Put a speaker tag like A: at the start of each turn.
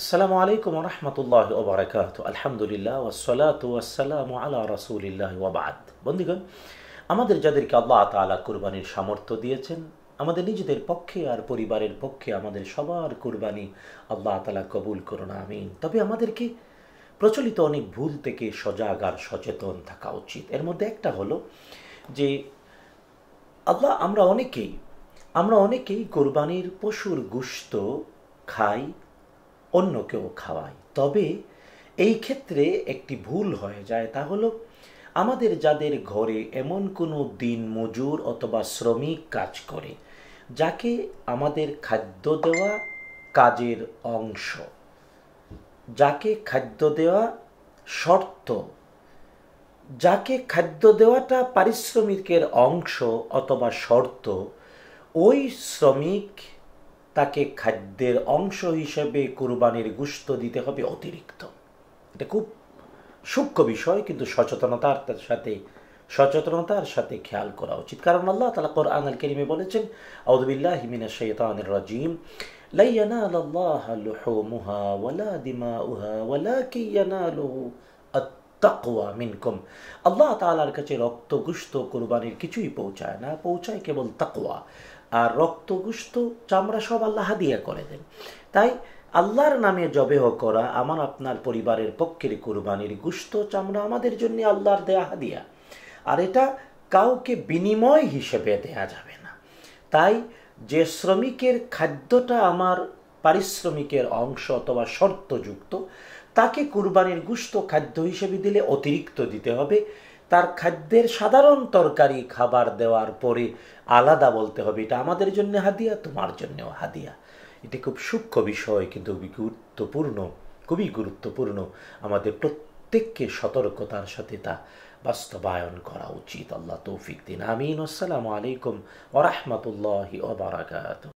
A: আসসালামু আলাইকুম রহমতুল্লাহ ওবরাকাত আলহামদুলিল্লাহ ওসলাত ওয়াসালাম আলা রসুলিল্লাহ ওবাদ বন্ধুগণ আমাদের যাদেরকে আল্লাহ তালা কুরবানির সামর্থ্য দিয়েছেন আমাদের নিজেদের পক্ষে আর পরিবারের পক্ষে আমাদের সবার কুরবানি আল্লাহ তালা কবুল করুন আমিন তবে আমাদেরকে প্রচলিত অনেক ভুল থেকে সজাগ আর সচেতন থাকা উচিত এর মধ্যে একটা হলো যে আল্লাহ আমরা অনেকেই আমরা অনেকেই কোরবানির পশুর গুস্ত খাই অন্য কেউ খাওয়াই তবে এই ক্ষেত্রে একটি ভুল হয়ে যায় তা হলো আমাদের যাদের ঘরে এমন কোনো দিন মজুর অথবা শ্রমিক কাজ করে যাকে আমাদের খাদ্য দেওয়া কাজের অংশ যাকে খাদ্য দেওয়া শর্ত যাকে খাদ্য দেওয়াটা পারিশ্রমিকের অংশ অথবা শর্ত ওই শ্রমিক তাকে খাদ্যের অংশ হিসেবে কোরবানির গুস্ত দিতে হবে অতিরিক্ত এটা খুব সূক্ষ্ম বিষয় কিন্তু সচেতনতার সাথে সচেতনতার সাথে খেয়াল করা উচিত কারণ আল্লাহ তালা কোর আনাল কেরিমে বলেছেন আউদুবিল্লাহ হিমিনা সৈয়দ রাজিম লাই ينال الله لحومها ولا دماؤها ولكن يناله তাকুয়া মিনকুম আল্লাহ তালার কাছে রক্ত গুস্ত কোরবানির কিছুই পৌঁছায় না পৌঁছায় কেবল তাকুয়া আর রক্ত গুস্ত চামড়া সব আল্লাহ হাদিয়া করে দেন তাই আল্লাহর নামে জবেহ করা আমার আপনার পরিবারের পক্ষের কোরবানির গুস্ত চামড়া আমাদের জন্য আল্লাহর দেয়া হাদিয়া আর এটা কাউকে বিনিময় হিসেবে দেয়া যাবে না তাই যে শ্রমিকের খাদ্যটা আমার পারিশ্রমিকের অংশ অথবা শর্তযুক্ত তাকে কুরবানির গুস্ত খাদ্য হিসেবে দিলে অতিরিক্ত দিতে হবে তার খাদ্যের সাধারণ তরকারি খাবার দেওয়ার পরে আলাদা বলতে হবে এটা আমাদের জন্য হাদিয়া তোমার জন্যও হাদিয়া এটি খুব সূক্ষ্ম বিষয় কিন্তু গুরুত্বপূর্ণ খুবই গুরুত্বপূর্ণ আমাদের প্রত্যেককে সতর্কতার সাথে তা বাস্তবায়ন করা উচিত আল্লাহ তৌফিক দিন আমিন আসসালামু আলাইকুম ওরহমতুল্লাহি ওবরাকাত